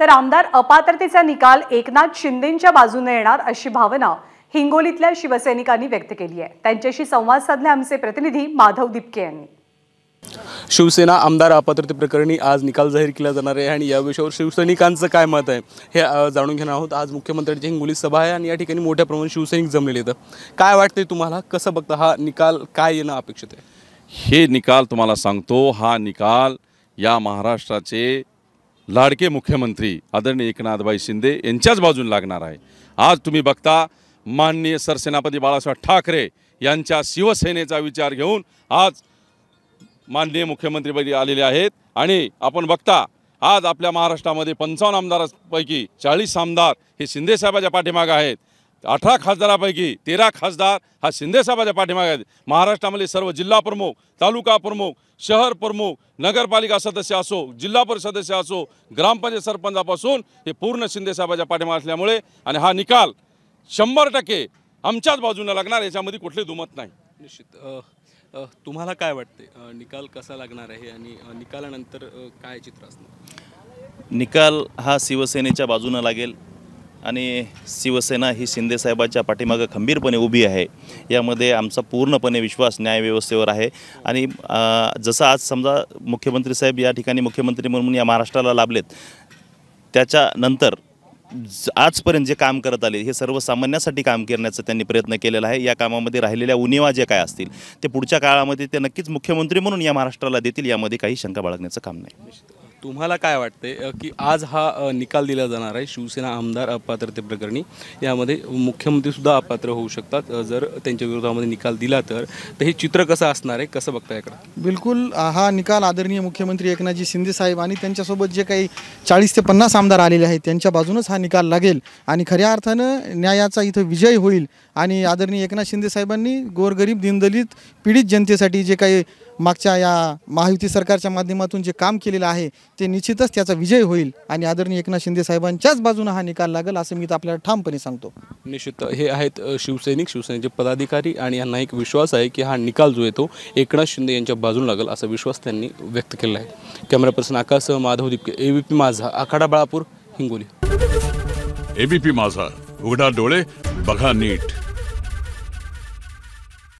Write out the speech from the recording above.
तर आमदार अपात्रतेचा निकाल एकनाथ शिंदेच्या बाजूने येणार अशी भावना हिंगोलीतल्या शिवसैनिकांनी व्यक्त केली आहे त्यांच्याशी संवाद साधले आमचे प्रतिनिधी माधव दिपके यांनी शिवसेना आमदार अपात्रते प्रकरणी आज निकाल जाहीर केला जाणार आहे आणि या विषयावर शिवसैनिकांचं काय मत आहे हे जाणून घेणार आहोत आज मुख्यमंत्र्यांची हिंगोली सभा आहे आणि या ठिकाणी मोठ्या प्रमाणात शिवसैनिक जमलेले आहेत काय वाटते तुम्हाला कसं बघता हा निकाल काय येणं अपेक्षित आहे हे निकाल तुम्हाला सांगतो हा निकाल या महाराष्ट्राचे लाडके मुख्यमंत्री आदरणीय एकनाथबाई शिंदे यांच्याच बाजून लागणार आहे आज तुम्ही बघता माननीय सरसेनापती बाळासाहेब ठाकरे यांच्या शिवसेनेचा विचार घेऊन आज माननीय मुख्यमंत्रीपदी आलेले आहेत आणि आपण बघता आज आपल्या महाराष्ट्रामध्ये पंचावन्न आमदारांपैकी चाळीस आमदार हे शिंदेसाहेबाच्या पाठीमागं आहेत अठरा खासदारापैकी तेरा खासदार हा शिंदेसाहेबाच्या पाठीमागे आहेत महाराष्ट्रामध्ये सर्व जिल्हा प्रमुख तालुका प्रमुख शहर प्रमुख नगरपालिका सदस्य असो जिल्हा परिषद सदस्य असो ग्रामपंचायत सरपंचापासून हे पूर्ण शिंदेसाहेबाच्या पाठीमागे असल्यामुळे आणि हा निकाल शंभर टक्के आमच्याच बाजूने लागणार याच्यामध्ये कुठली दुमत नाही निश्चित तुम्हाला काय वाटते निकाल कसा लागणार आहे आणि निकालानंतर काय चित्र असणार निकाल हा शिवसेनेच्या बाजूनं लागेल आणि शिवसेना ही शिंदेसाहेबाच्या पाठीमागं खंबीरपणे उभी आहे यामध्ये आमचा पूर्णपणे विश्वास न्यायव्यवस्थेवर आहे आणि जसं आज समजा मुख्यमंत्री साहेब या ठिकाणी मुख्यमंत्री म्हणून या महाराष्ट्राला लाभलेत त्याच्यानंतर आजपर्यंत जे काम करत आले हे सर्वसामान्यासाठी काम करण्याचा त्यांनी प्रयत्न केलेला आहे या कामामध्ये राहिलेल्या उणीवा जे काय असतील ते पुढच्या काळामध्ये ते नक्कीच मुख्यमंत्री म्हणून या महाराष्ट्राला देतील यामध्ये काही शंका बाळगण्याचं काम नाही तुम्हाला काय वाटते की आज हा निकाल दिला जाणार आहे शिवसेना आमदार अपात्रते प्रकरणी यामध्ये मुख्यमंत्रीसुद्धा अपात्र होऊ शकतात जर त्यांच्या विरोधामध्ये निकाल दिला तर हे चित्र कसं असणार आहे कसं बघता याकडे बिलकुल हा निकाल आदरणीय मुख्यमंत्री एकनाथजी शिंदे साहेब आणि त्यांच्यासोबत जे काही चाळीस ते पन्नास आमदार आलेले आहेत त्यांच्या बाजूनच हा निकाल लागेल आणि खऱ्या अर्थानं न्यायाचा इथं विजय होईल आणि आदरणीय एकनाथ शिंदे साहेबांनी गोरगरीब दिनदलित पीडित जनतेसाठी जे काही मागच्या या महायुती सरकारच्या माध्यमातून जे काम केलेलं आहे ते निश्चितच त्याचा विजय होईल आणि आदरणीय एकनाथ शिंदे साहेबांच्याच बाजूने हा निकाल लागेल असं मी आपल्याला ठामपणे सांगतो निश्चित हे आहेत शिवसैनिक शिवसेनेचे पदाधिकारी आणि यांना एक विश्वास आहे की हा निकाल जो येतो एकनाथ शिंदे यांच्या बाजूला लागेल असा विश्वास त्यांनी व्यक्त केला आहे camera person Akash Madhav Dipke ABP Majha Akhada Balapur Hingoli ABP माझा उघडा डोळे बघा नीट